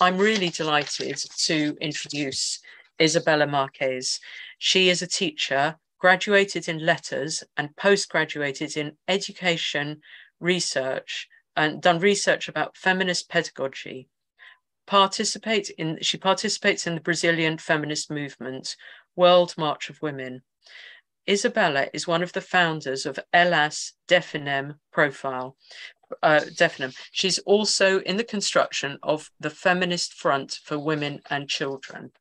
I'm really delighted to introduce Isabella Marquez. She is a teacher, graduated in letters and postgraduated in education research and done research about feminist pedagogy. Participate in, she participates in the Brazilian feminist movement, World March of Women. Isabella is one of the founders of Elas Definem Profile, uh, Zephanum. She's also in the construction of the Feminist Front for Women and Children.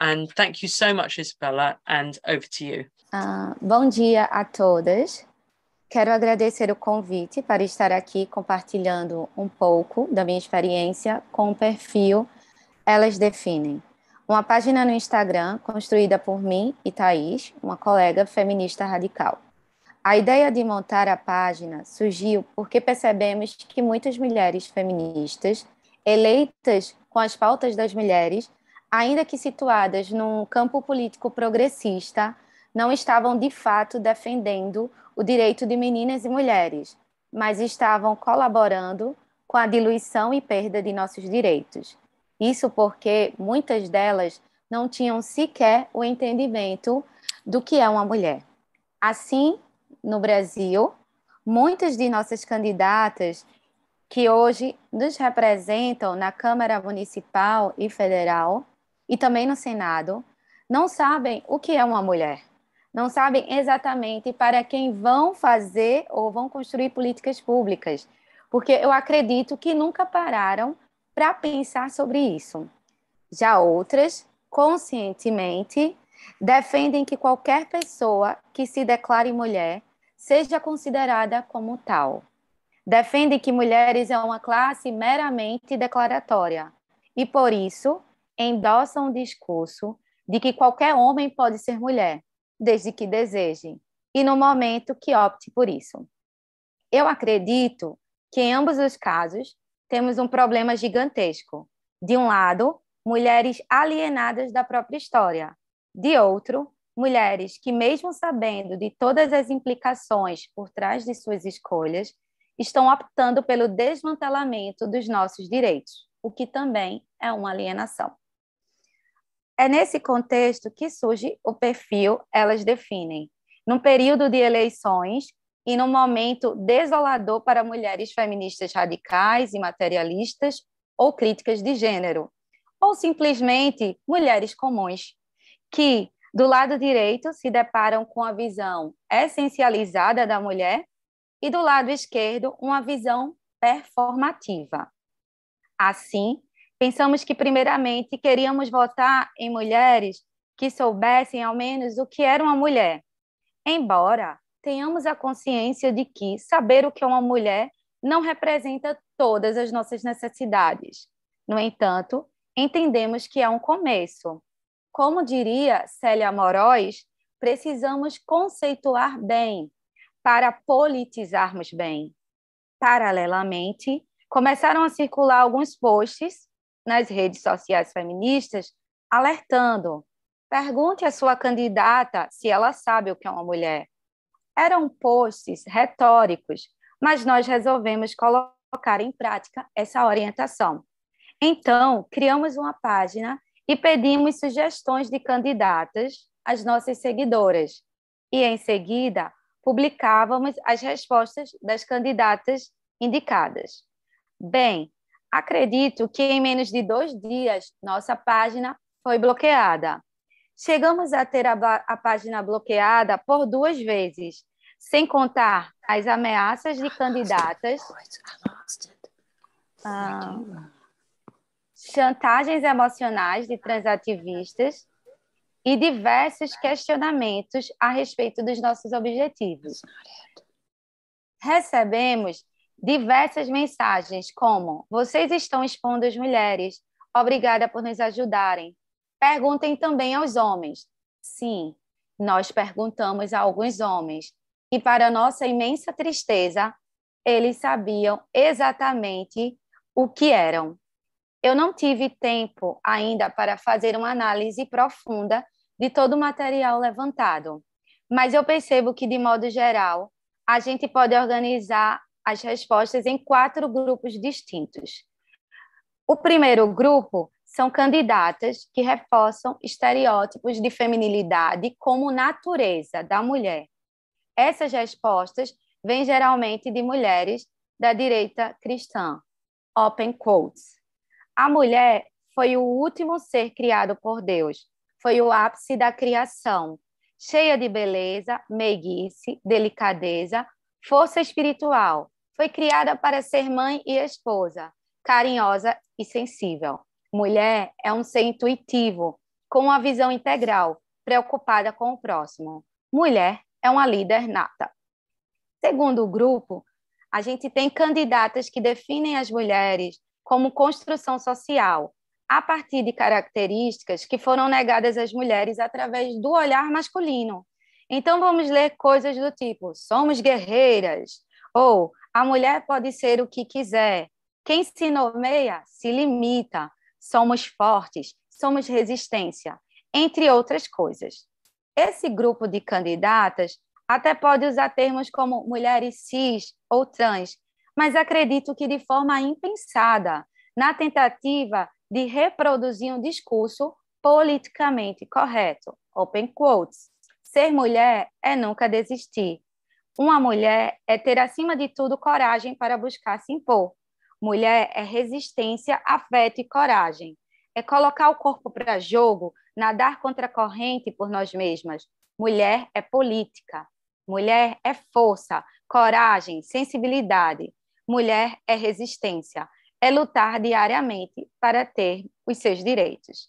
And thank you so much, Isabella, and over to you. Uh, bom dia a todas. Quero agradecer o convite para estar aqui compartilhando um pouco da minha experiência com o perfil Elas Definem, uma página no Instagram construída por mim e Thaís, uma colega feminista radical. A ideia de montar a página surgiu porque percebemos que muitas mulheres feministas, eleitas com as pautas das mulheres, ainda que situadas num campo político progressista, não estavam de fato defendendo o direito de meninas e mulheres, mas estavam colaborando com a diluição e perda de nossos direitos. Isso porque muitas delas não tinham sequer o entendimento do que é uma mulher. Assim, no Brasil, muitas de nossas candidatas que hoje nos representam na Câmara Municipal e Federal e também no Senado, não sabem o que é uma mulher, não sabem exatamente para quem vão fazer ou vão construir políticas públicas, porque eu acredito que nunca pararam para pensar sobre isso. Já outras, conscientemente, defendem que qualquer pessoa que se declare mulher seja considerada como tal. Defende que mulheres é uma classe meramente declaratória e, por isso, endossa um discurso de que qualquer homem pode ser mulher, desde que deseje, e no momento que opte por isso. Eu acredito que, em ambos os casos, temos um problema gigantesco. De um lado, mulheres alienadas da própria história, de outro, mulheres que, mesmo sabendo de todas as implicações por trás de suas escolhas, estão optando pelo desmantelamento dos nossos direitos, o que também é uma alienação. É nesse contexto que surge o perfil Elas Definem, num período de eleições e num momento desolador para mulheres feministas radicais e materialistas ou críticas de gênero, ou simplesmente mulheres comuns, que do lado direito, se deparam com a visão essencializada da mulher, e do lado esquerdo, uma visão performativa. Assim, pensamos que, primeiramente, queríamos votar em mulheres que soubessem ao menos o que era uma mulher, embora tenhamos a consciência de que saber o que é uma mulher não representa todas as nossas necessidades. No entanto, entendemos que é um começo como diria Célia Moróis, precisamos conceituar bem para politizarmos bem. Paralelamente, começaram a circular alguns posts nas redes sociais feministas alertando: pergunte à sua candidata se ela sabe o que é uma mulher. Eram posts retóricos, mas nós resolvemos colocar em prática essa orientação. Então, criamos uma página e pedimos sugestões de candidatas às nossas seguidoras. E, em seguida, publicávamos as respostas das candidatas indicadas. Bem, acredito que em menos de dois dias nossa página foi bloqueada. Chegamos a ter a, a página bloqueada por duas vezes, sem contar as ameaças de candidatas. Ah, chantagens emocionais de transativistas e diversos questionamentos a respeito dos nossos objetivos. Recebemos diversas mensagens como: vocês estão expondo as mulheres, obrigada por nos ajudarem. Perguntem também aos homens. Sim, nós perguntamos a alguns homens, e para nossa imensa tristeza, eles sabiam exatamente o que eram eu não tive tempo ainda para fazer uma análise profunda de todo o material levantado, mas eu percebo que, de modo geral, a gente pode organizar as respostas em quatro grupos distintos. O primeiro grupo são candidatas que reforçam estereótipos de feminilidade como natureza da mulher. Essas respostas vêm geralmente de mulheres da direita cristã. Open quotes. A mulher foi o último ser criado por Deus, foi o ápice da criação, cheia de beleza, meiguice, delicadeza, força espiritual. Foi criada para ser mãe e esposa, carinhosa e sensível. Mulher é um ser intuitivo, com uma visão integral, preocupada com o próximo. Mulher é uma líder nata. Segundo o grupo, a gente tem candidatas que definem as mulheres como construção social, a partir de características que foram negadas às mulheres através do olhar masculino. Então, vamos ler coisas do tipo: somos guerreiras, ou a mulher pode ser o que quiser, quem se nomeia se limita, somos fortes, somos resistência, entre outras coisas. Esse grupo de candidatas até pode usar termos como mulheres cis ou trans mas acredito que de forma impensada, na tentativa de reproduzir um discurso politicamente correto. Open quotes. Ser mulher é nunca desistir. Uma mulher é ter, acima de tudo, coragem para buscar se impor. Mulher é resistência, afeto e coragem. É colocar o corpo para jogo, nadar contra a corrente por nós mesmas. Mulher é política. Mulher é força, coragem, sensibilidade mulher é resistência, é lutar diariamente para ter os seus direitos.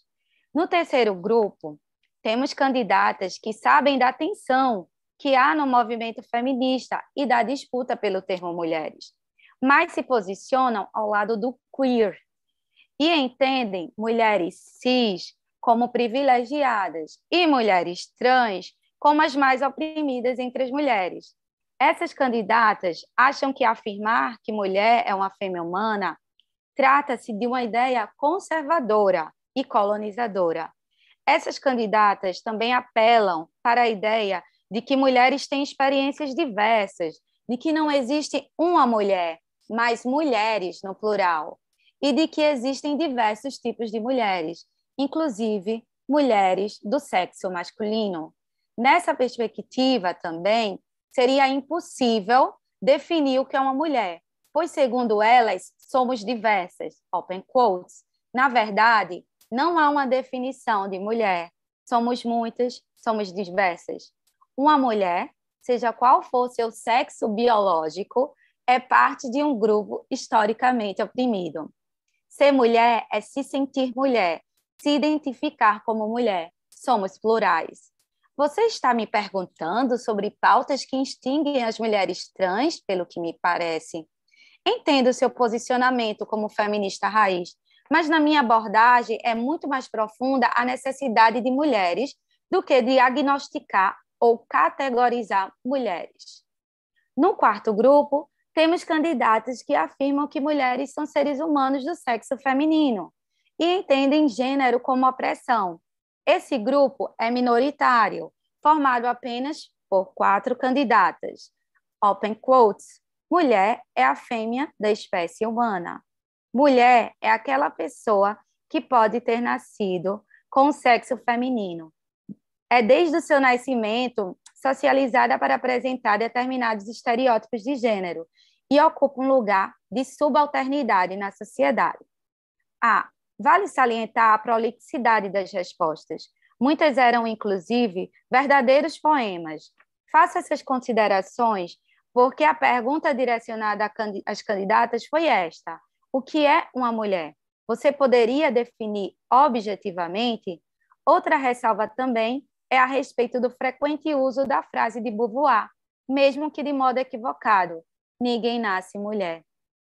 No terceiro grupo, temos candidatas que sabem da tensão que há no movimento feminista e da disputa pelo termo mulheres, mas se posicionam ao lado do queer e entendem mulheres cis como privilegiadas e mulheres trans como as mais oprimidas entre as mulheres. Essas candidatas acham que afirmar que mulher é uma fêmea humana trata-se de uma ideia conservadora e colonizadora. Essas candidatas também apelam para a ideia de que mulheres têm experiências diversas, de que não existe uma mulher, mas mulheres no plural, e de que existem diversos tipos de mulheres, inclusive mulheres do sexo masculino. Nessa perspectiva também, seria impossível definir o que é uma mulher, pois, segundo elas, somos diversas. Open quotes. Na verdade, não há uma definição de mulher. Somos muitas, somos diversas. Uma mulher, seja qual for seu sexo biológico, é parte de um grupo historicamente oprimido. Ser mulher é se sentir mulher, se identificar como mulher. Somos plurais. Você está me perguntando sobre pautas que extinguem as mulheres trans, pelo que me parece. Entendo seu posicionamento como feminista raiz, mas na minha abordagem é muito mais profunda a necessidade de mulheres do que diagnosticar ou categorizar mulheres. No quarto grupo, temos candidatas que afirmam que mulheres são seres humanos do sexo feminino e entendem gênero como opressão, esse grupo é minoritário, formado apenas por quatro candidatas. Open quotes: mulher é a fêmea da espécie humana. Mulher é aquela pessoa que pode ter nascido com o sexo feminino. É desde o seu nascimento socializada para apresentar determinados estereótipos de gênero e ocupa um lugar de subalternidade na sociedade. A Vale salientar a prolixidade das respostas. Muitas eram, inclusive, verdadeiros poemas. Faça essas considerações, porque a pergunta direcionada às candidatas foi esta: O que é uma mulher? Você poderia definir objetivamente? Outra ressalva também é a respeito do frequente uso da frase de Beauvoir, mesmo que de modo equivocado: Ninguém nasce mulher,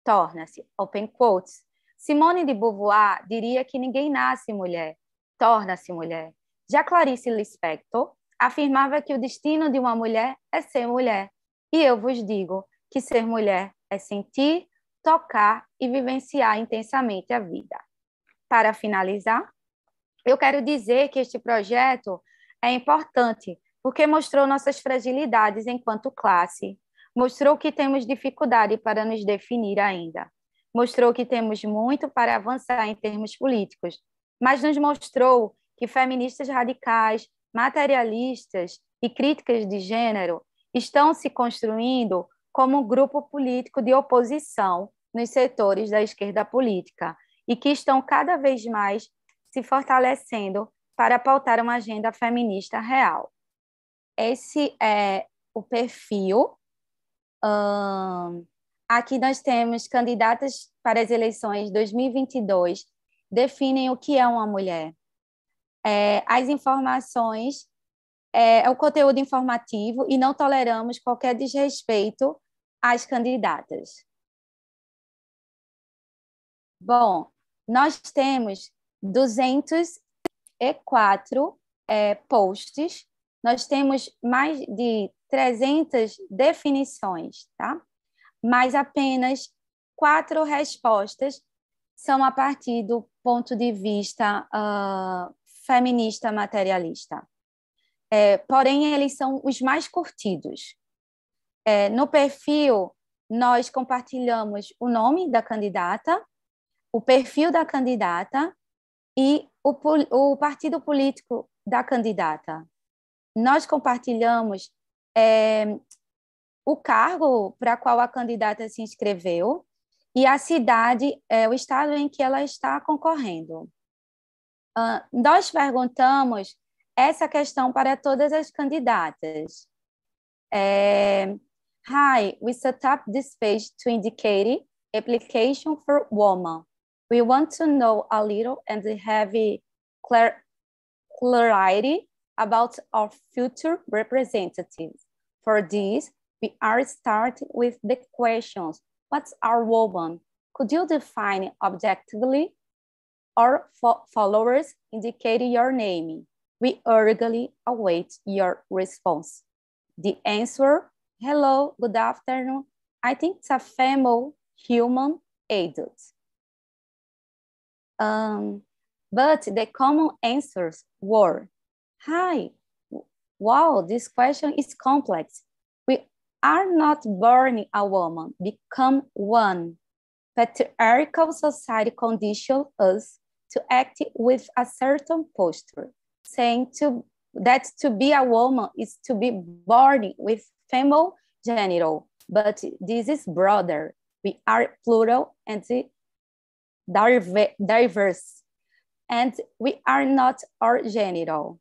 torna-se, open quotes, Simone de Beauvoir diria que ninguém nasce mulher, torna-se mulher. Já Clarice Lispector afirmava que o destino de uma mulher é ser mulher. E eu vos digo que ser mulher é sentir, tocar e vivenciar intensamente a vida. Para finalizar, eu quero dizer que este projeto é importante porque mostrou nossas fragilidades enquanto classe, mostrou que temos dificuldade para nos definir ainda mostrou que temos muito para avançar em termos políticos, mas nos mostrou que feministas radicais, materialistas e críticas de gênero estão se construindo como um grupo político de oposição nos setores da esquerda política e que estão cada vez mais se fortalecendo para pautar uma agenda feminista real. Esse é o perfil. Um Aqui nós temos candidatas para as eleições 2022 definem o que é uma mulher. É, as informações é, é, o conteúdo informativo e não toleramos qualquer desrespeito às candidatas. Bom, nós temos 204 é, posts, nós temos mais de 300 definições, tá? mas apenas quatro respostas são a partir do ponto de vista uh, feminista materialista. É, porém, eles são os mais curtidos. É, no perfil, nós compartilhamos o nome da candidata, o perfil da candidata e o, o partido político da candidata. Nós compartilhamos é, o cargo para qual a candidata se inscreveu e a cidade, é, o estado em que ela está concorrendo. Uh, nós perguntamos essa questão para todas as candidatas. É, Hi, we set up this page to indicate application for woman. We want to know a little and have clarity about our future representatives. For this, We are starting with the questions. What's our woman? Could you define objectively? Our fo followers indicate your name. We eagerly await your response. The answer, hello, good afternoon. I think it's a female human adult. Um, but the common answers were, hi, wow, this question is complex are not born a woman, become one. Patriarchal society conditions us to act with a certain posture, saying to, that to be a woman is to be born with female genital, but this is broader. We are plural and diverse, and we are not our genital.